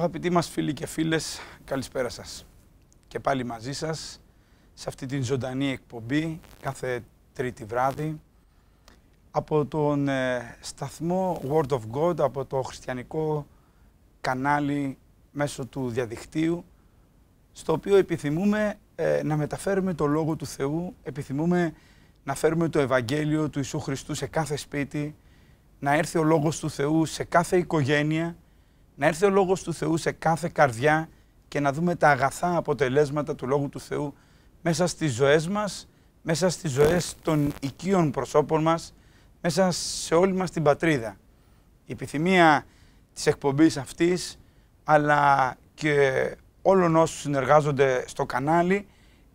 Αγαπητοί μας φίλοι και φίλες, καλησπέρα σας. Και πάλι μαζί σας σε αυτή την ζωντανή εκπομπή κάθε τρίτη βράδυ από τον ε, σταθμό Word of God, από το χριστιανικό κανάλι μέσω του διαδικτύου στο οποίο επιθυμούμε ε, να μεταφέρουμε το Λόγο του Θεού, επιθυμούμε να φέρουμε το Ευαγγέλιο του Ιησού Χριστού σε κάθε σπίτι, να έρθει ο Λόγος του Θεού σε κάθε οικογένεια να έρθει ο Λόγος του Θεού σε κάθε καρδιά και να δούμε τα αγαθά αποτελέσματα του Λόγου του Θεού μέσα στις ζωές μας, μέσα στις ζωές των οικείων προσώπων μας, μέσα σε όλη μας την πατρίδα. Η επιθυμία της εκπομπής αυτής, αλλά και όλων όσων συνεργάζονται στο κανάλι,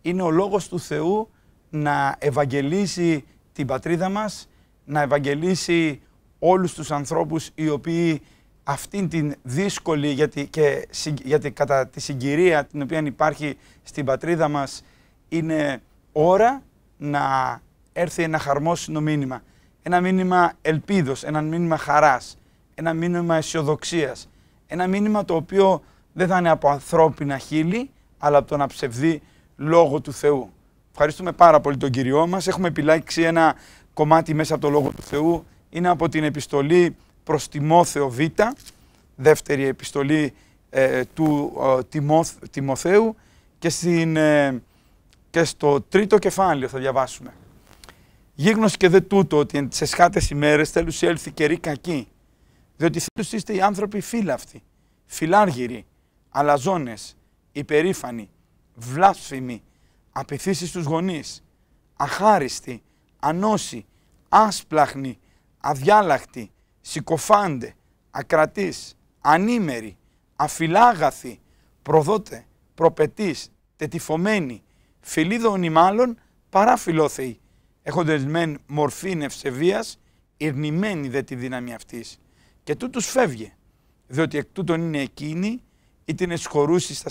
είναι ο Λόγος του Θεού να ευαγγελίσει την πατρίδα μας, να ευαγγελίσει όλους τους ανθρώπους οι οποίοι αυτήν την δύσκολη, γιατί, και, γιατί κατά τη συγκυρία την οποία υπάρχει στην πατρίδα μας, είναι ώρα να έρθει ένα χαρμόσυνο μήνυμα. Ένα μήνυμα ελπίδος, ένα μήνυμα χαράς, ένα μήνυμα αισιοδοξίας. Ένα μήνυμα το οποίο δεν θα είναι από ανθρώπινα χείλη, αλλά από τον αψευδή λόγο του Θεού. Ευχαριστούμε πάρα πολύ τον Κυριό μας. Έχουμε επιλάξει ένα κομμάτι μέσα από το Λόγο του Θεού. Είναι από την επιστολή προς Τιμόθεο Β, δεύτερη επιστολή ε, του ε, Τιμόθ, Τιμοθέου και, ε, και στο τρίτο κεφάλαιο θα διαβάσουμε. Γίγνωση και δε τούτο ότι σε σχάτες ημέρες θέλους έλθει καιρή κακή, διότι θέλουν είστε οι άνθρωποι φύλαυτοι, φιλάργυροι, αλαζόνες, υπερήφανοι, βλάσφημοι, απειθήσεις στους γονείς, αχάριστοι, ανώσοι, άσπλαχνοι, αδιάλαχτοι συκοφάντε, ακρατείς, ανήμεροι, αφιλάγαθοι, προδότε, προπετής, τετυφωμένοι, ή μάλλον παρά φιλόθεη, έχοντες μεν μορφήν ευσεβίας, ειρνημένη δε τη δύναμη αυτής. Και τούτους φεύγε, διότι εκ τούτων είναι εκείνη, ή την εσχωρούση τα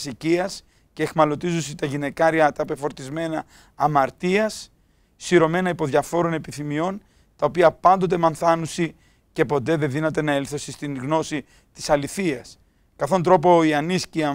και εχμαλωτίζουσι τα γυναικάρια τα πεφορτισμένα αμαρτίας, σειρωμένα υποδιαφόρων επιθυμιών, τα οποία πάντοτε μανθάνουσι και ποτέ δεν δύναται να έλθωση στην γνώση της αληθείας. Καθόν τρόπο οι Ανής και οι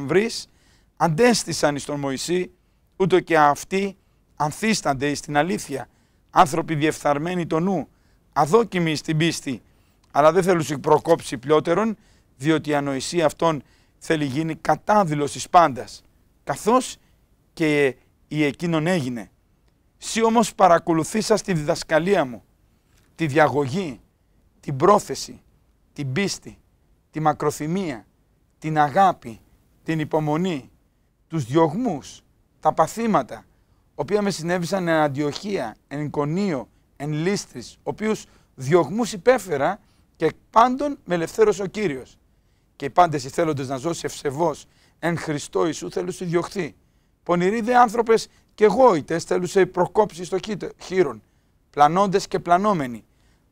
αντέστησαν εις τον Μωυσή, ούτω και αυτοί ανθίστανται εις την αλήθεια. Άνθρωποι διεφθαρμένοι το νου, αδόκιμοι στην πίστη, αλλά δεν θέλουν προκόψει πλειότερον, διότι η ανοησία αυτών θέλει γίνει κατάδυλος της πάντας, καθώς και η εκείνον έγινε. Σύ όμως παρακολουθήσα τη διδασκαλία μου, τη διαγωγή, την πρόθεση, την πίστη, τη μακροθυμία, την αγάπη, την υπομονή, τους διωγμούς, τα παθήματα, οποία με συνέβησαν εν Αντιοχία, εν κονίο, εν Λίστρης, οποίους διωγμούς υπέφερα και πάντων με ελευθέρωσε ο Κύριος. Και οι πάντες οι θέλοντες να ζώσει ευσεβώς εν Χριστώ Ιησού θέλουσε διωχθεί. Πονηροί δε άνθρωπες και γόητες θέλουσε προκόψεις στο χείρον, πλανώντες και πλανόμενοι,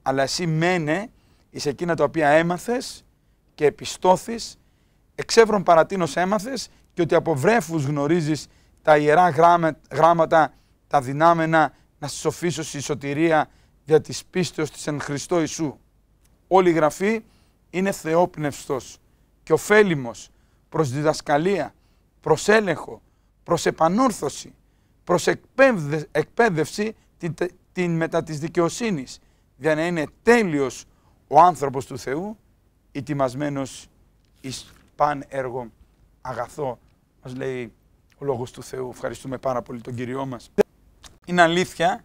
αλλά εσύ μένε εις εκείνα τα οποία έμαθες και επιστώθεις, εξεύρων παρατίνος έμαθες και ότι από βρέφους γνωρίζεις τα ιερά γράμματα, τα δυνάμενα να σοφίσω στη σωτηρία για της πίστεως της εν Χριστώ Ιησού. Όλη η Γραφή είναι θεόπνευστος και ωφέλιμος προς διδασκαλία, προς έλεγχο, προς επανόρθωση, προς εκπαίδευση την, μετά της δικαιοσύνης, για να είναι τέλειος ο άνθρωπος του Θεού, ετοιμασμένος εις παν έργο αγαθό, μας λέει ο Λόγος του Θεού. Ευχαριστούμε πάρα πολύ τον Κύριό μας. Είναι αλήθεια,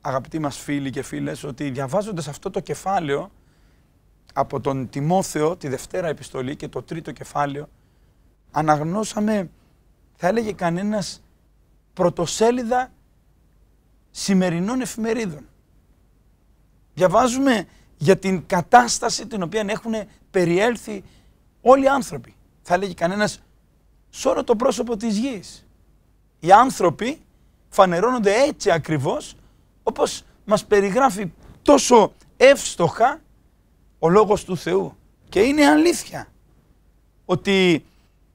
αγαπητοί μας φίλοι και φίλες, ότι διαβάζοντας αυτό το κεφάλαιο από τον Τιμόθεο, τη Δευτέρα Επιστολή και το τρίτο κεφάλαιο, αναγνώσαμε, θα έλεγε κανένας, πρωτοσέλιδα σημερινών εφημερίδων διαβάζουμε για την κατάσταση την οποία έχουν περιέλθει όλοι οι άνθρωποι. Θα λέγει κανένας σε όλο το πρόσωπο της γης. Οι άνθρωποι φανερώνονται έτσι ακριβώς όπως μας περιγράφει τόσο εύστοχα ο Λόγος του Θεού. Και είναι αλήθεια ότι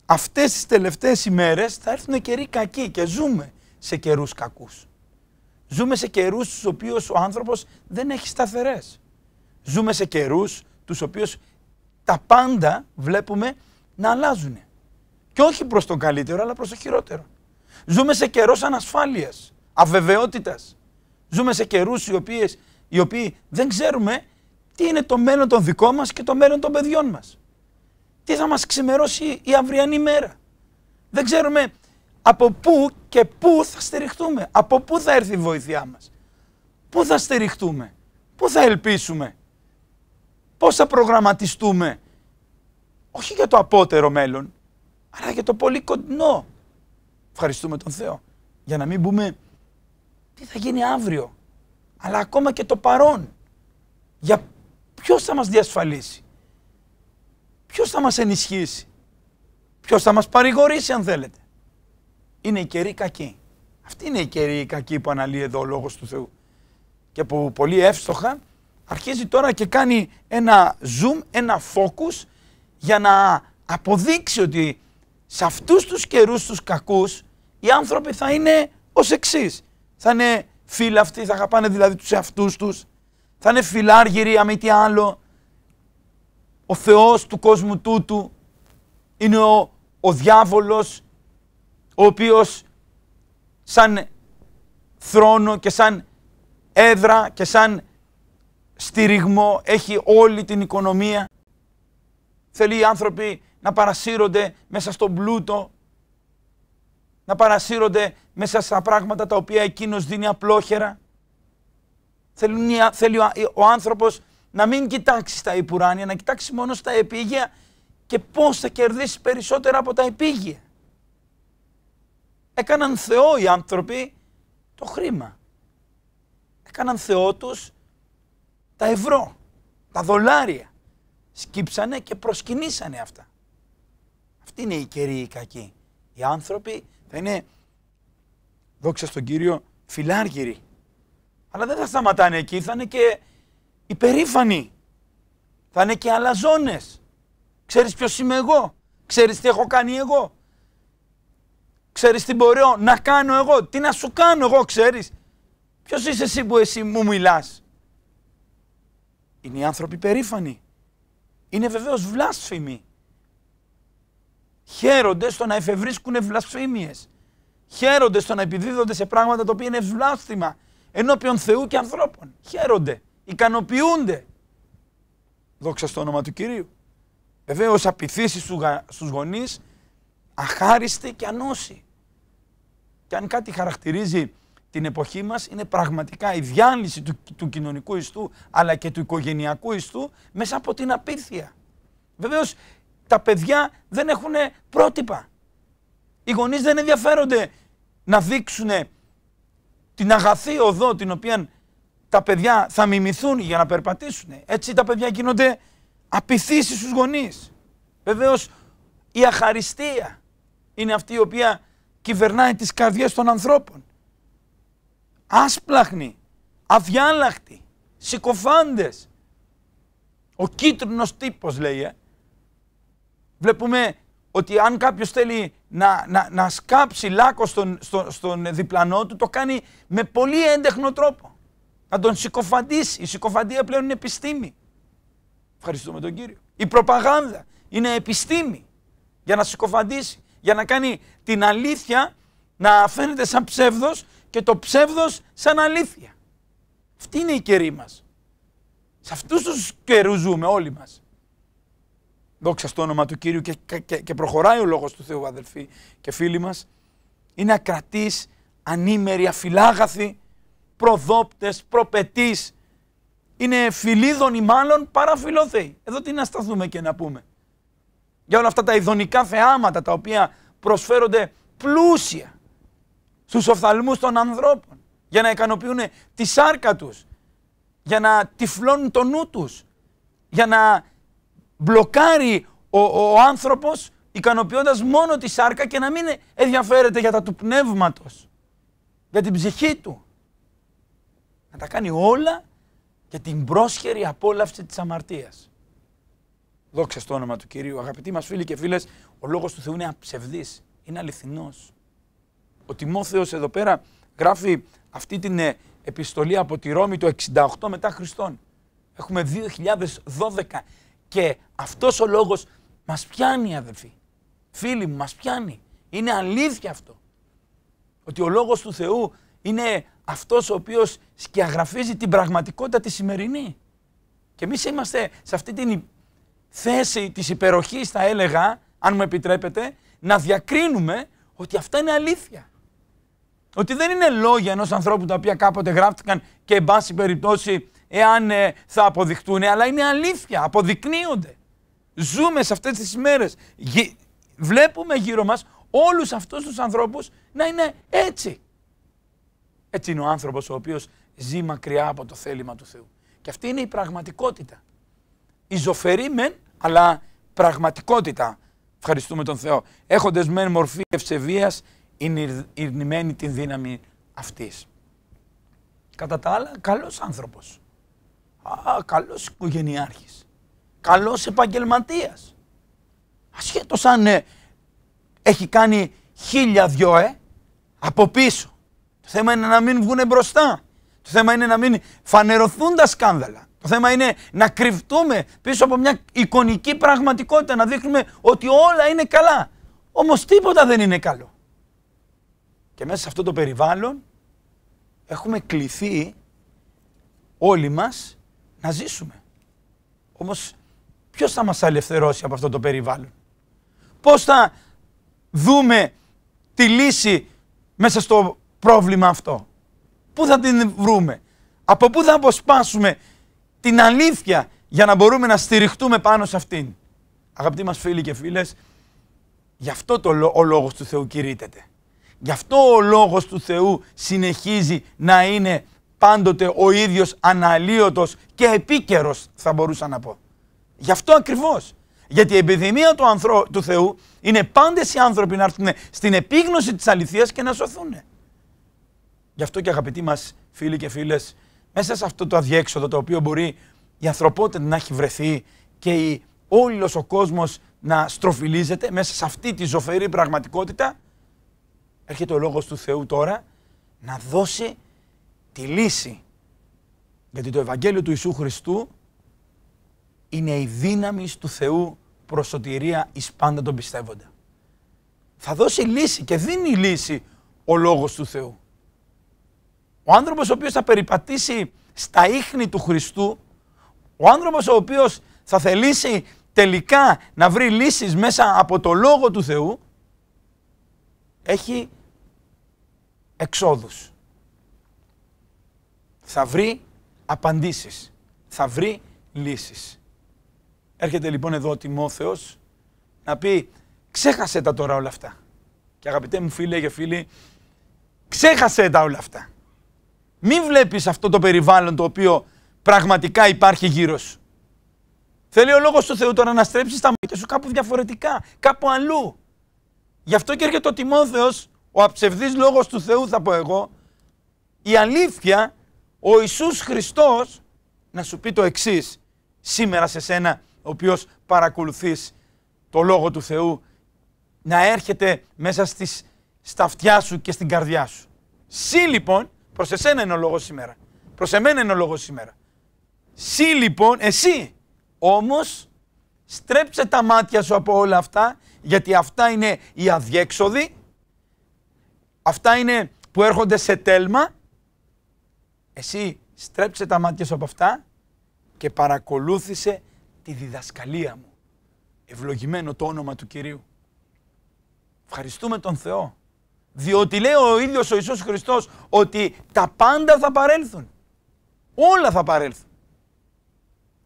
αυτές τις τελευταίες ημέρες θα έρθουν καιροί κακοί και ζούμε σε καιρούς κακούς. Ζούμε σε καιρούς του οποίους ο άνθρωπος δεν έχει σταθερές. Ζούμε σε καιρούς τους οποίους τα πάντα βλέπουμε να αλλάζουν. Και όχι προς τον καλύτερο, αλλά προς το χειρότερο. Ζούμε σε καιρός ανασφάλειας, αβεβαιότητας. Ζούμε σε καιρούς οι, οποίες, οι οποίοι δεν ξέρουμε τι είναι το μέλλον των δικών μας και το μέλλον των παιδιών μας. Τι θα μας ξημερώσει η αυριανή μέρα. Δεν ξέρουμε από πού και πού θα στηριχτούμε, από πού θα έρθει η βοήθειά μας, πού θα στηριχτούμε, πού θα ελπίσουμε, πώς θα προγραμματιστούμε, όχι για το απότερο μέλλον, αλλά για το πολύ κοντινό. Ευχαριστούμε τον Θεό για να μην πούμε τι θα γίνει αύριο, αλλά ακόμα και το παρόν. Για ποιος θα μας διασφαλίσει, ποιος θα μας ενισχύσει, ποιος θα μας παρηγορήσει αν θέλετε είναι οι καιροί κακοί. Αυτή είναι η καιροί κακή που αναλύει εδώ ο Λόγος του Θεού. Και που πολύ εύστοχα αρχίζει τώρα και κάνει ένα zoom, ένα focus για να αποδείξει ότι σε αυτούς τους καιρούς τους κακούς οι άνθρωποι θα είναι ως εξής. Θα είναι φίλοι αυτοί, θα αγαπάνε δηλαδή τους εαυτούς τους, θα είναι φιλάργυροι, αμή τι άλλο. Ο Θεός του κόσμου τούτου είναι ο, ο διάβολος, ο οποίος σαν θρόνο και σαν έδρα και σαν στηριγμό έχει όλη την οικονομία. Θέλει οι άνθρωποι να παρασύρονται μέσα στον πλούτο, να παρασύρονται μέσα στα πράγματα τα οποία εκείνος δίνει απλόχερα. Θέλει, ο άνθρωπος να μην κοιτάξει στα υπουράνια, να κοιτάξει μόνο στα επίγεια και πώς θα κερδίσει περισσότερα από τα επίγεια. Έκαναν Θεό οι άνθρωποι το χρήμα. Έκαναν Θεό τους τα ευρώ, τα δολάρια. Σκύψανε και προσκυνήσανε αυτά. Αυτή είναι η καιρή η κακή. Οι άνθρωποι θα είναι, δόξα στον Κύριο, φιλάργυροι. Αλλά δεν θα σταματάνε εκεί, θα είναι και υπερήφανοι. Θα είναι και αλαζόνες. Ξέρεις ποιος είμαι εγώ. Ξέρεις τι έχω κάνει εγώ. Ξέρεις τι μπορώ να κάνω εγώ, τι να σου κάνω εγώ, ξέρεις. Ποιος είσαι εσύ που εσύ μου μιλάς. Είναι οι άνθρωποι περήφανοι. Είναι βεβαίως βλάσφημοι. Χαίρονται στο να εφευρίσκουν βλασφήμιες. Χαίρονται στο να επιδίδονται σε πράγματα τα οποία είναι βλάστημα ενώπιον Θεού και ανθρώπων. Χαίρονται. Ικανοποιούνται. Δόξα στο όνομα του Κυρίου. Βεβαίως απειθήσεις στους γονείς αχάριστη και ανώση. Και αν κάτι χαρακτηρίζει την εποχή μας είναι πραγματικά η διάλυση του, του κοινωνικού ιστού αλλά και του οικογενειακού ιστού μέσα από την απίθεια. Βεβαίως τα παιδιά δεν έχουν πρότυπα. Οι γονείς δεν ενδιαφέρονται να δείξουν την αγαθή οδό την οποία τα παιδιά θα μιμηθούν για να περπατήσουν. Έτσι τα παιδιά γίνονται απειθήσεις στους γονείς. Βεβαίως η αχαριστία είναι αυτή η οποία κυβερνάει τις καρδιές των ανθρώπων. Άσπλαχνοι, αδιάλαχτοι, συκοφάντες. Ο κίτρινος τύπος λέει. Ε. Βλέπουμε ότι αν κάποιος θέλει να, να, να σκάψει λάκκος στον, στον διπλανό του, το κάνει με πολύ έντεχνο τρόπο. Να τον συκοφαντήσει. Η συκοφαντία πλέον είναι επιστήμη. Ευχαριστούμε τον Κύριο. Η προπαγάνδα είναι επιστήμη για να συκοφαντήσει για να κάνει την αλήθεια να φαίνεται σαν ψεύδος και το ψεύδος σαν αλήθεια. Αυτή είναι η καιρή μας. Σε αυτούς τους καιρούς ζούμε όλοι μας. Δόξα στο όνομα του Κύριου και, και, και προχωράει ο λόγος του Θεού αδελφοί και φίλοι μας. Είναι ακρατής, ανήμερη, αφιλάγαθοι, προδόπτες, προπετής. Είναι φιλίδων ή μάλλον παραφιλόθεοι. Εδώ τι να σταθούμε και να πούμε για όλα αυτά τα ειδονικά θεάματα τα οποία προσφέρονται πλούσια στους οφθαλμούς των ανθρώπων για να ικανοποιούν τη σάρκα τους, για να τυφλώνουν το νου τους, για να μπλοκάρει ο, ο άνθρωπος ικανοποιώντας μόνο τη σάρκα και να μην ενδιαφέρεται για τα του πνεύματος, για την ψυχή του. Να τα κάνει όλα για την πρόσχερη απόλαυση της αμαρτίας. Δόξα στο όνομα του κυρίου. Αγαπητοί μας φίλοι και φίλες, ο λόγος του Θεού είναι αψευδής. Είναι αληθινός. Ο Τιμόθεος εδώ πέρα γράφει αυτή την ε, επιστολή από τη Ρώμη το 68 μετά Χριστόν. Έχουμε 2012 και αυτός ο λόγος μας πιάνει αδελφοί. Φίλοι μου, μας πιάνει. Είναι αλήθεια αυτό. Ότι ο λόγος του Θεού είναι αυτός ο οποίος σκιαγραφίζει την πραγματικότητα τη σημερινή. Και εμείς είμαστε σε αυτή την θέση της υπεροχής θα έλεγα, αν μου επιτρέπετε, να διακρίνουμε ότι αυτά είναι αλήθεια. Ότι δεν είναι λόγια ενός ανθρώπου τα οποία κάποτε γράφτηκαν και εν πάση περιπτώσει εάν ε, θα αποδειχτούν, αλλά είναι αλήθεια, αποδεικνύονται. Ζούμε σε αυτές τις μέρες, βλέπουμε γύρω μας όλους αυτούς τους ανθρώπους να είναι έτσι. Έτσι είναι ο άνθρωπος ο οποίος ζει μακριά από το θέλημα του Θεού. Και αυτή είναι η πραγματικότητα. Η μεν, αλλά πραγματικότητα. Ευχαριστούμε τον Θεό. έχοντας μεν μορφή ευσεβίας, είναι ειρνημένη την δύναμη αυτής. Κατά τα άλλα, καλός άνθρωπος. Καλός οικογενειάρχης. Καλός επαγγελματίας. Ασχέτως αν ε, έχει κάνει χίλια δυο, ε, από πίσω. Το θέμα είναι να μην βγουν μπροστά. Το θέμα είναι να μην φανερωθούν τα σκάνδαλα. Το θέμα είναι να κρυφτούμε πίσω από μια εικονική πραγματικότητα, να δείχνουμε ότι όλα είναι καλά. Όμως τίποτα δεν είναι καλό. Και μέσα σε αυτό το περιβάλλον έχουμε κληθεί όλοι μας να ζήσουμε. Όμως ποιος θα μας αλευθερώσει από αυτό το περιβάλλον. Πώς θα δούμε τη λύση μέσα στο πρόβλημα αυτό. Πού θα την βρούμε. Από πού θα αποσπάσουμε την αλήθεια για να μπορούμε να στηριχτούμε πάνω σε αυτήν. Αγαπητοί μας φίλοι και φίλες, γι' αυτό το, ο λόγος του Θεού κηρύτεται. Γι' αυτό ο λόγος του Θεού συνεχίζει να είναι πάντοτε ο ίδιος αναλύωτος και επίκαιρος θα μπορούσα να πω. Γι' αυτό ακριβώς. Γιατί η επιδημία του, ανθρω... του Θεού είναι πάντες οι άνθρωποι να έρθουν στην επίγνωση της αληθείας και να σωθούν. Γι' αυτό και αγαπητοί μας φίλοι και φίλες μέσα σε αυτό το αδιέξοδο το οποίο μπορεί η ανθρωπότητα να έχει βρεθεί και η, όλος ο κόσμος να στροφιλίζεται μέσα σε αυτή τη ζωφερή πραγματικότητα, έρχεται ο Λόγος του Θεού τώρα να δώσει τη λύση. Γιατί το Ευαγγέλιο του Ιησού Χριστού είναι η δύναμη του Θεού προς σωτηρία εις πάντα τον πιστεύοντα. Θα δώσει λύση και δίνει λύση ο Λόγος του Θεού. Ο άνθρωπος ο οποίος θα περιπατήσει στα ίχνη του Χριστού, ο άνθρωπος ο οποίος θα θελήσει τελικά να βρει λύσεις μέσα από το Λόγο του Θεού, έχει εξόδους. Θα βρει απαντήσεις, θα βρει λύσεις. Έρχεται λοιπόν εδώ ο Τιμόθεος να πει ξέχασε τα τώρα όλα αυτά. Και αγαπητέ μου φίλε και φίλοι, ξέχασε τα όλα αυτά. Μην βλέπεις αυτό το περιβάλλον το οποίο πραγματικά υπάρχει γύρω σου. Θέλει ο λόγος του Θεού τώρα να στρέψει τα μάτια σου κάπου διαφορετικά, κάπου αλλού. Γι' αυτό και έρχεται ο Τιμόθεος, ο αψευδής λόγος του Θεού θα πω εγώ, η αλήθεια, ο Ιησούς Χριστός, να σου πει το εξής σήμερα σε σένα, ο οποίος παρακολουθείς το Λόγο του Θεού, να έρχεται μέσα στις, στα αυτιά σου και στην καρδιά σου. Συ λοιπόν, Προς εσένα είναι ο λόγος σήμερα. Προς εμένα είναι ο λόγος σήμερα. Συ λοιπόν, εσύ όμως στρέψε τα μάτια σου από όλα αυτά, γιατί αυτά είναι οι αδιέξοδοι, αυτά είναι που έρχονται σε τέλμα. Εσύ στρέψε τα μάτια σου από αυτά και παρακολούθησε τη διδασκαλία μου. Ευλογημένο το όνομα του Κυρίου. Ευχαριστούμε τον Θεό διότι λέει ο ίδιος ο Ιησούς Χριστός ότι τα πάντα θα παρέλθουν. Όλα θα παρέλθουν.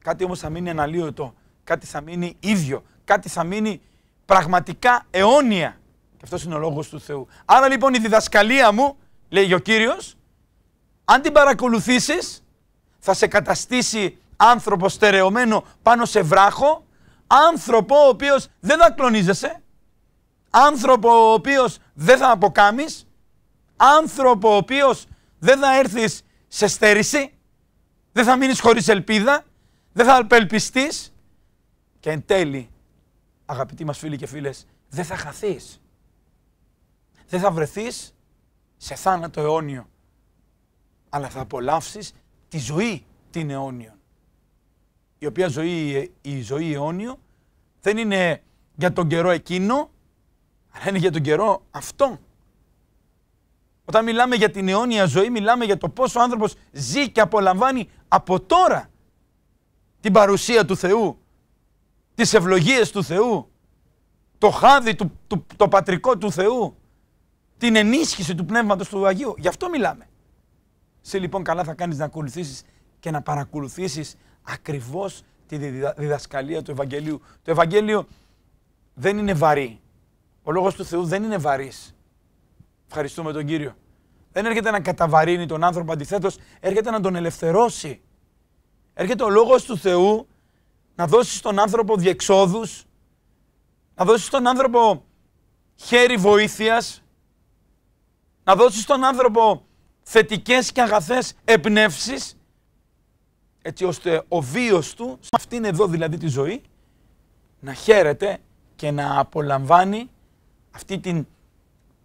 Κάτι όμως θα μείνει αναλύωτο, κάτι θα μείνει ίδιο, κάτι θα μείνει πραγματικά αιώνια. Και αυτός είναι ο λόγος του Θεού. Άρα λοιπόν η διδασκαλία μου, λέει ο Κύριος, αν την παρακολουθήσεις, θα σε καταστήσει άνθρωπο στερεωμένο πάνω σε βράχο, άνθρωπο ο οποίος δεν κλονίζεσαι, άνθρωπο ο οποίος δεν θα αποκάμεις, άνθρωπο ο οποίος δεν θα έρθεις σε στέρηση, δεν θα μείνεις χωρίς ελπίδα, δεν θα απελπιστείς και εν τέλει, αγαπητοί μας φίλοι και φίλες, δεν θα χαθείς. Δεν θα βρεθείς σε θάνατο αιώνιο, αλλά θα απολαύσεις τη ζωή την αιώνιο. Η οποία ζωή, η ζωή αιώνιο δεν είναι για τον καιρό εκείνο, αλλά είναι για τον καιρό αυτό. Όταν μιλάμε για την αιώνια ζωή, μιλάμε για το πόσο ο άνθρωπος ζει και απολαμβάνει από τώρα την παρουσία του Θεού, τις ευλογίες του Θεού, το χάδι του, το πατρικό του Θεού, την ενίσχυση του Πνεύματος του Αγίου. Γι' αυτό μιλάμε. Σε λοιπόν καλά θα κάνεις να ακολουθήσεις και να παρακολουθήσεις ακριβώς τη διδασκαλία του Ευαγγελίου. Το Ευαγγέλιο δεν είναι βαρύ. Ο λόγος του Θεού δεν είναι βαρύς. Ευχαριστούμε τον κύριο. Δεν έρχεται να καταβαρύνει τον άνθρωπο, αντιθέτως έρχεται να τον ελευθερώσει. Έρχεται ο λόγος του Θεού να δώσει στον άνθρωπο διεξόδους, να δώσει στον άνθρωπο χέρι βοήθειας, να δώσει στον άνθρωπο θετικές και αγαθές εμπνεύσεις, έτσι ώστε ο βίος του, σε αυτήν εδώ δηλαδή τη ζωή, να χαίρεται και να απολαμβάνει αυτή την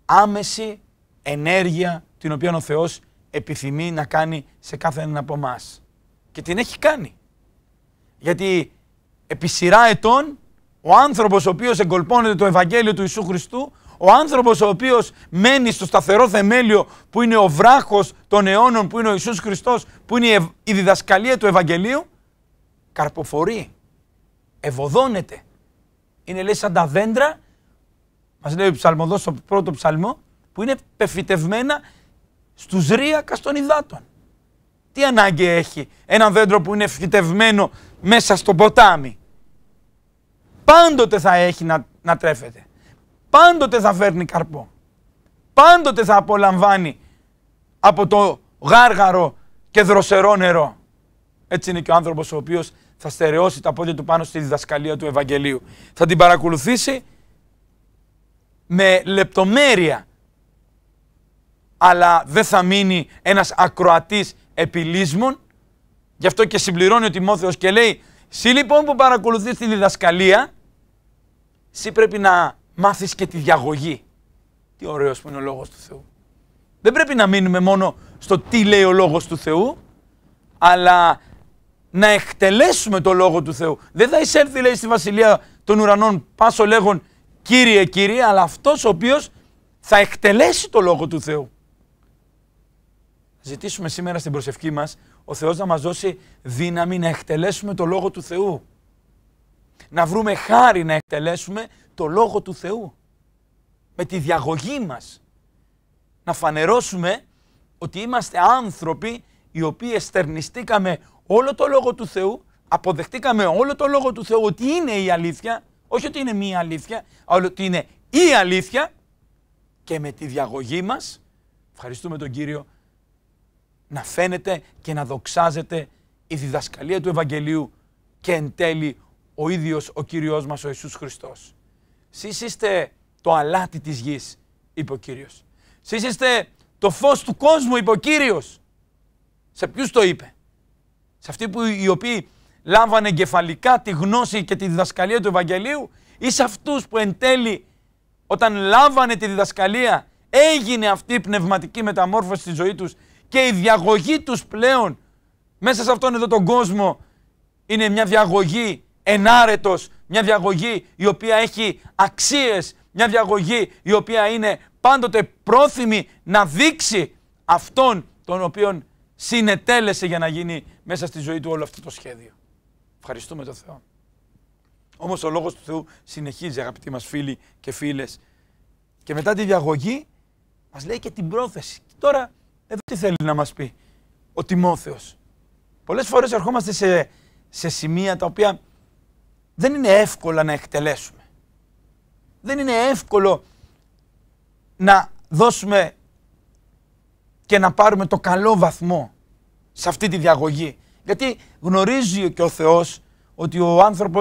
άμεση ενέργεια την οποία ο Θεός επιθυμεί να κάνει σε κάθε έναν από εμάς. Και την έχει κάνει. Γιατί επί σειρά ετών ο άνθρωπος ο οποίος εγκολπώνεται το Ευαγγέλιο του Ιησού Χριστού, ο άνθρωπος ο οποίος μένει στο σταθερό θεμέλιο που είναι ο βράχος των αιώνων που είναι ο Ιησούς Χριστός, που είναι η, η διδασκαλία του Ευαγγελίου, καρποφορεί, ευωδώνεται. Είναι λέει σαν τα δέντρα Μας λέει ο ψαλμοδός στο πρώτο ψαλμό, που είναι πεφυτευμένα στους ρίακα των υδάτων. Τι ανάγκη έχει ένα δέντρο που είναι φυτευμένο μέσα στο ποτάμι. Πάντοτε θα έχει να, να τρέφεται. Πάντοτε θα φέρνει καρπό. Πάντοτε θα απολαμβάνει από το γάργαρο και δροσερό νερό. Έτσι είναι και ο άνθρωπος ο οποίος θα στερεώσει τα πόδια του πάνω στη διδασκαλία του Ευαγγελίου. Θα την παρακολουθήσει με λεπτομέρεια. Αλλά δεν θα μείνει ένας ακροατής επιλύσμων. Γι' αυτό και συμπληρώνει ο Τιμόθεος και λέει «Συ λοιπόν που παρακολουθείς τη διδασκαλία, εσύ πρέπει να μάθεις και τη διαγωγή». Τι ωραίος που είναι ο Λόγος του Θεού. Δεν πρέπει να μείνουμε μόνο στο τι λέει ο Λόγος του Θεού, αλλά να εκτελέσουμε το Λόγο του Θεού. Δεν θα εισέλθει λέει στη Βασιλεία των Ουρανών πάσο λέγον Κύριε, Κύριε, αλλά αυτός ο οποίος θα εκτελέσει το Λόγο του Θεού. Ζητήσουμε σήμερα στην προσευχή μας ο Θεός να μας δώσει δύναμη να εκτελέσουμε το Λόγο του Θεού. Να βρούμε χάρη να εκτελέσουμε το Λόγο του Θεού. Με τη διαγωγή μας. Να φανερώσουμε ότι είμαστε άνθρωποι οι οποίοι εστερνιστήκαμε όλο το Λόγο του Θεού, αποδεχτήκαμε όλο το Λόγο του Θεού ότι είναι η αλήθεια όχι ότι είναι μία αλήθεια, αλλά ότι είναι η αλήθεια και με τη διαγωγή μας, ευχαριστούμε τον Κύριο, να φαίνεται και να δοξάζεται η διδασκαλία του Ευαγγελίου και εν τέλει ο ίδιος ο Κύριος μας ο Ιησούς Χριστός. Σεις είστε το αλάτι της γης, είπε ο Κύριος. Σεις είστε το φως του κόσμου, είπε ο Κύριος. Σε ποιους το είπε. Σε αυτοί που, οι οποίοι λάβανε εγκεφαλικά τη γνώση και τη διδασκαλία του Ευαγγελίου ή σε αυτου που εν τέλει όταν λάβανε τη διδασκαλία έγινε αυτή η πνευματική μεταμόρφωση στη ζωή τους και η διαγωγή τους πλέον μέσα σε αυτόν εδώ τον κόσμο είναι μια διαγωγή ενάρετος, μια διαγωγή η οποία έχει αξίες, μια διαγωγή η οποία είναι πάντοτε πρόθυμη να δείξει αυτόν τον οποίον συνετέλεσε για να γίνει μέσα στη ζωή του όλο αυτό το σχέδιο. Ευχαριστούμε τον Θεό. Όμως ο Λόγος του Θεού συνεχίζει αγαπητοί μας φίλοι και φίλες. Και μετά τη διαγωγή μας λέει και την πρόθεση. τώρα εδώ τι θέλει να μας πει ο Τιμόθεος. Πολλές φορές ερχόμαστε σε, σε σημεία τα οποία δεν είναι εύκολα να εκτελέσουμε. Δεν είναι εύκολο να δώσουμε και να πάρουμε το καλό βαθμό σε αυτή τη διαγωγή. Γιατί γνωρίζει και ο Θεός ότι ο άνθρωπος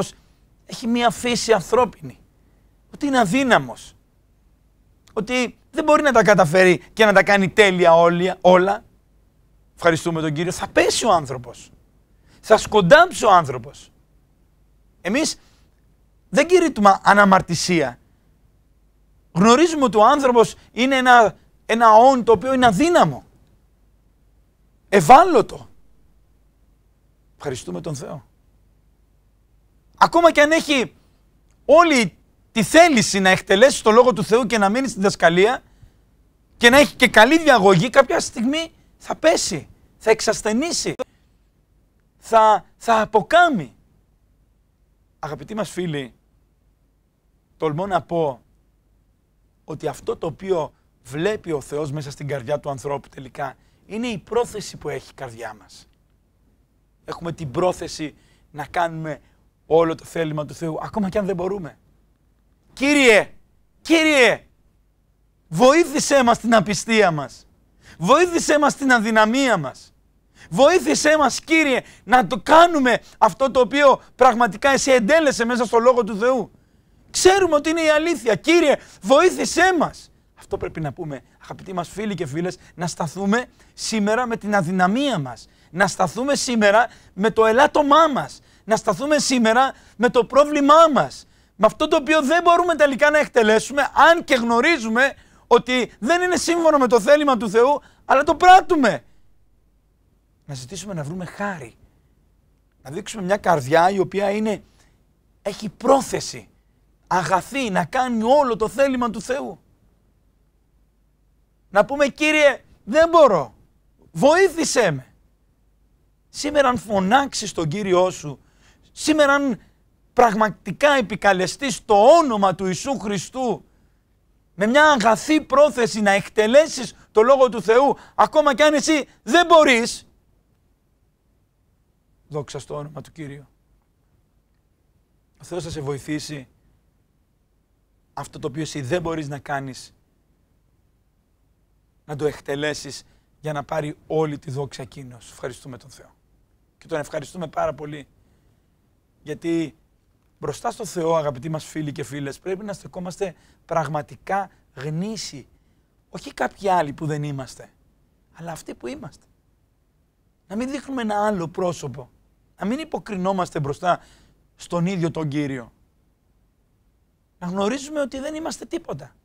έχει μία φύση ανθρώπινη. Ότι είναι αδύναμος. Ότι δεν μπορεί να τα καταφέρει και να τα κάνει τέλεια όλα. Ευχαριστούμε τον κύριο. Θα πέσει ο άνθρωπος. Θα σκοντάψει ο άνθρωπος. Εμείς δεν κηρύττουμε αναμαρτησία. Γνωρίζουμε ότι ο άνθρωπος είναι ένα, ένα όν το οποίο είναι αδύναμο. Ευάλωτο. Ευχαριστούμε τον Θεό. Ακόμα και αν έχει όλη τη θέληση να εκτελέσει το Λόγο του Θεού και να μείνει στη δασκαλία και να έχει και καλή διαγωγή, κάποια στιγμή θα πέσει, θα εξασθενήσει, θα, θα αποκάμει. Αγαπητοί μας φίλοι, τολμώ να πω ότι αυτό το οποίο βλέπει ο Θεός μέσα στην καρδιά του ανθρώπου τελικά είναι η πρόθεση που έχει η καρδιά μας έχουμε την πρόθεση να κάνουμε όλο το θέλημα του Θεού, ακόμα και αν δεν μπορούμε. Κύριε, Κύριε, βοήθησέ μας την απιστία μας. Βοήθησέ μας την αδυναμία μας. Βοήθησέ μας Κύριε να το κάνουμε αυτό το οποίο πραγματικά εσύ εντέλεσε μέσα στο Λόγο του Θεού. Ξέρουμε ότι είναι η αλήθεια. Κύριε, βοήθησέ μας. Αυτό πρέπει να πούμε, αγαπητοί μας φίλοι και φίλες, να σταθούμε σήμερα με την αδυναμία μας να σταθούμε σήμερα με το ελάττωμά μας. Να σταθούμε σήμερα με το πρόβλημά μας. Με αυτό το οποίο δεν μπορούμε τελικά να εκτελέσουμε, αν και γνωρίζουμε ότι δεν είναι σύμφωνο με το θέλημα του Θεού, αλλά το πράττουμε. Να ζητήσουμε να βρούμε χάρη. Να δείξουμε μια καρδιά η οποία είναι, έχει πρόθεση, αγαθή, να κάνει όλο το θέλημα του Θεού. Να πούμε Κύριε δεν μπορώ, βοήθησέ με. Σήμερα αν φωνάξεις τον Κύριό σου, σήμερα αν πραγματικά επικαλεστείς το όνομα του Ιησού Χριστού, με μια αγαθή πρόθεση να εκτελέσεις το Λόγο του Θεού, ακόμα κι αν εσύ δεν μπορείς, δόξα στο όνομα του Κύριου. Ο Θεός θα σε βοηθήσει αυτό το οποίο εσύ δεν μπορείς να κάνεις, να το εκτελέσεις για να πάρει όλη τη δόξα εκείνος. Ευχαριστούμε τον Θεό και τον ευχαριστούμε πάρα πολύ. Γιατί μπροστά στο Θεό, αγαπητοί μας φίλοι και φίλες, πρέπει να στεκόμαστε πραγματικά γνήσιοι. Όχι κάποιοι άλλοι που δεν είμαστε, αλλά αυτοί που είμαστε. Να μην δείχνουμε ένα άλλο πρόσωπο. Να μην υποκρινόμαστε μπροστά στον ίδιο τον Κύριο. Να γνωρίζουμε ότι δεν είμαστε τίποτα.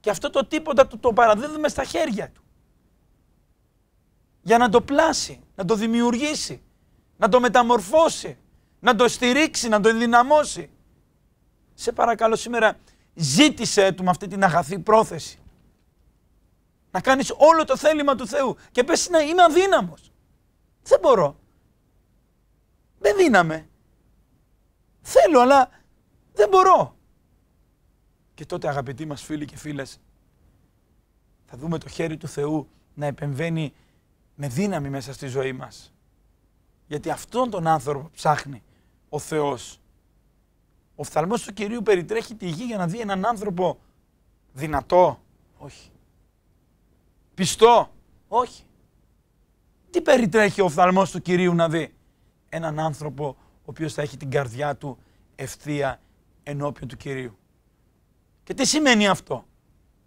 Και αυτό το τίποτα του το παραδίδουμε στα χέρια του. Για να το πλάσει να το δημιουργήσει, να το μεταμορφώσει, να το στηρίξει, να το ενδυναμώσει. Σε παρακαλώ σήμερα ζήτησε του με αυτή την αγαθή πρόθεση. Να κάνεις όλο το θέλημα του Θεού και πες να είμαι αδύναμος. Δεν μπορώ. Δεν δύναμε. Θέλω αλλά δεν μπορώ. Και τότε αγαπητοί μας φίλοι και φίλες θα δούμε το χέρι του Θεού να επεμβαίνει με δύναμη μέσα στη ζωή μας. Γιατί αυτόν τον άνθρωπο ψάχνει ο Θεός. Ο φθαλμός του Κυρίου περιτρέχει τη γη για να δει έναν άνθρωπο δυνατό. Όχι. Πιστό. Όχι. Τι περιτρέχει ο φθαλμός του Κυρίου να δει. Έναν άνθρωπο ο οποίος θα έχει την καρδιά του ευθεία ενώπιον του Κυρίου. Και τι σημαίνει αυτό.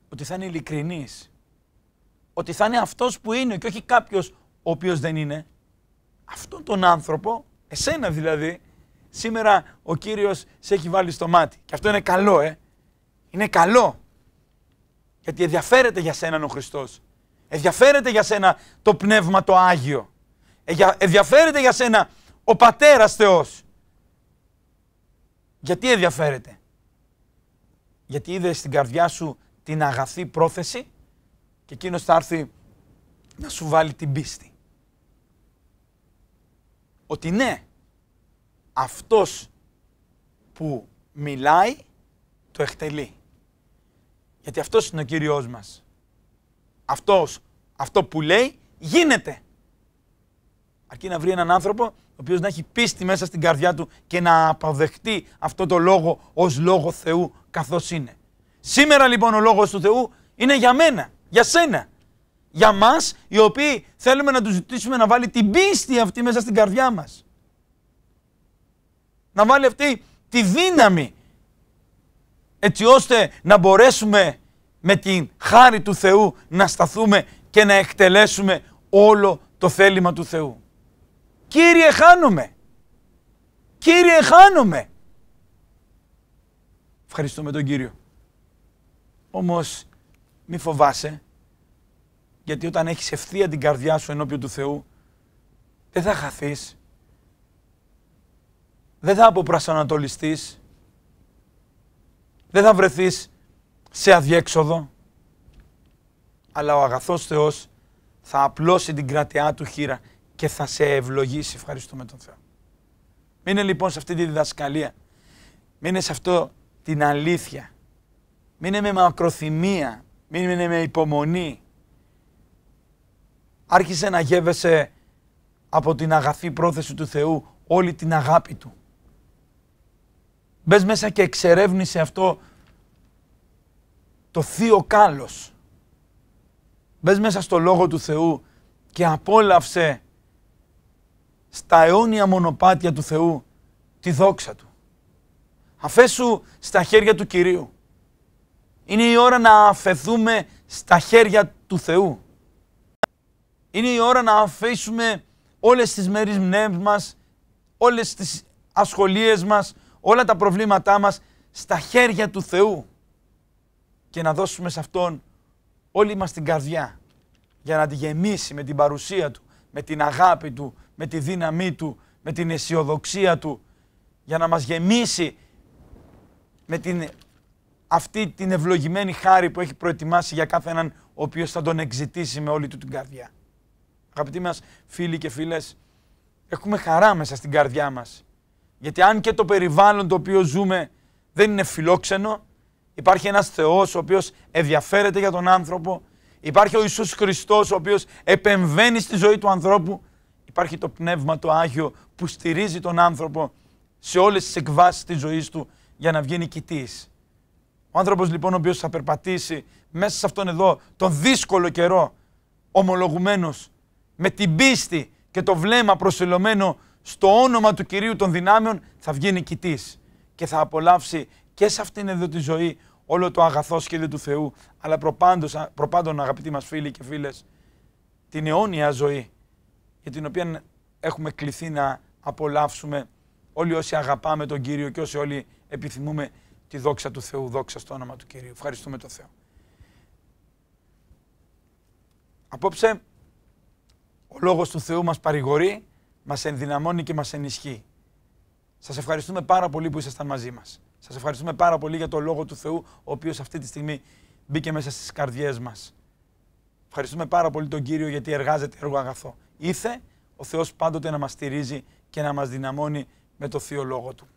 Ότι θα είναι ειλικρινής ότι θα είναι αυτός που είναι και όχι κάποιος ο οποίος δεν είναι. Αυτόν τον άνθρωπο, εσένα δηλαδή, σήμερα ο Κύριος σε έχει βάλει στο μάτι. Και αυτό είναι καλό, ε. Είναι καλό. Γιατί ενδιαφέρεται για σένα ο Χριστός. Ενδιαφέρεται για σένα το Πνεύμα το Άγιο. Ενδιαφέρεται για σένα ο Πατέρας Θεός. Γιατί ενδιαφέρεται. Γιατί είδες στην καρδιά σου την αγαθή πρόθεση και εκείνος θα έρθει να σου βάλει την πίστη. Ότι ναι, αυτός που μιλάει το εκτελεί. Γιατί αυτός είναι ο Κύριος μας. Αυτός, αυτό που λέει γίνεται. Αρκεί να βρει έναν άνθρωπο ο οποίος να έχει πίστη μέσα στην καρδιά του και να αποδεχτεί αυτό το λόγο ως λόγο Θεού καθώς είναι. Σήμερα λοιπόν ο λόγος του Θεού είναι για μένα για σένα. Για μας, οι οποίοι θέλουμε να τους ζητήσουμε να βάλει την πίστη αυτή μέσα στην καρδιά μας. Να βάλει αυτή τη δύναμη. Έτσι ώστε να μπορέσουμε με την χάρη του Θεού να σταθούμε και να εκτελέσουμε όλο το θέλημα του Θεού. Κύριε χάνομαι. Κύριε χάνομαι. Ευχαριστούμε τον Κύριο. Όμως μη φοβάσαι γιατί όταν έχεις ευθεία την καρδιά σου ενώπιον του Θεού, δεν θα χαθείς. Δεν θα αποπρασανατολιστείς. Δεν θα βρεθείς σε αδιέξοδο. Αλλά ο αγαθός Θεός θα απλώσει την κρατεά του χείρα και θα σε ευλογήσει. Ευχαριστούμε τον Θεό. Μείνε λοιπόν σε αυτή τη διδασκαλία. Μείνε σε αυτό την αλήθεια. Μείνε με μακροθυμία. Μείνε με υπομονή άρχισε να γεύεσαι από την αγαθή πρόθεση του Θεού όλη την αγάπη Του. Μπες μέσα και εξερεύνησε αυτό το θείο κάλος. Μπες μέσα στο Λόγο του Θεού και απόλαυσε στα αιώνια μονοπάτια του Θεού τη δόξα Του. Αφέσου στα χέρια του Κυρίου. Είναι η ώρα να αφαιθούμε στα χέρια του Θεού. Είναι η ώρα να αφήσουμε όλες τις μέρες μνέμς μας, όλες τις ασχολίες μας, όλα τα προβλήματά μας στα χέρια του Θεού και να δώσουμε σε Αυτόν όλη μας την καρδιά για να τη γεμίσει με την παρουσία Του, με την αγάπη Του, με τη δύναμή Του, με την αισιοδοξία Του, για να μας γεμίσει με την, αυτή την ευλογημένη χάρη που έχει προετοιμάσει για κάθε έναν ο οποίος θα τον εξητήσει με όλη του την καρδιά αγαπητοί μας, φίλοι και φίλες, έχουμε χαρά μέσα στην καρδιά μας. Γιατί αν και το περιβάλλον το οποίο ζούμε δεν είναι φιλόξενο, υπάρχει ένας Θεός ο οποίος ενδιαφέρεται για τον άνθρωπο, υπάρχει ο Ιησούς Χριστός ο οποίος επεμβαίνει στη ζωή του ανθρώπου, υπάρχει το Πνεύμα το Άγιο που στηρίζει τον άνθρωπο σε όλες τις εκβάσεις της ζωής του για να βγει νικητής Ο άνθρωπος λοιπόν ο οποίος θα περπατήσει μέσα σε αυτόν εδώ τον δύσκολο καιρό, ομολογουμένος με την πίστη και το βλέμμα προσελωμένο στο όνομα του Κυρίου των δυνάμεων θα βγει νικητής και θα απολαύσει και σε αυτήν εδώ τη ζωή όλο το αγαθό σχέδιο του Θεού αλλά προπάντως, προπάντων αγαπητοί μας φίλοι και φίλες την αιώνια ζωή για την οποία έχουμε κληθεί να απολαύσουμε όλοι όσοι αγαπάμε τον Κύριο και όσοι όλοι επιθυμούμε τη δόξα του Θεού, δόξα στο όνομα του Κυρίου. Ευχαριστούμε τον Θεό. Απόψε ο λόγος του Θεού μας παρηγορεί, μας ενδυναμώνει και μας ενισχύει. Σας ευχαριστούμε πάρα πολύ που ήσασταν μαζί μας. Σας ευχαριστούμε πάρα πολύ για το λόγο του Θεού, ο οποίος αυτή τη στιγμή μπήκε μέσα στις καρδιές μας. Ευχαριστούμε πάρα πολύ τον Κύριο γιατί εργάζεται έργο αγαθό. Ήθε ο Θεός πάντοτε να μας στηρίζει και να μας δυναμώνει με το Θείο Λόγο Του.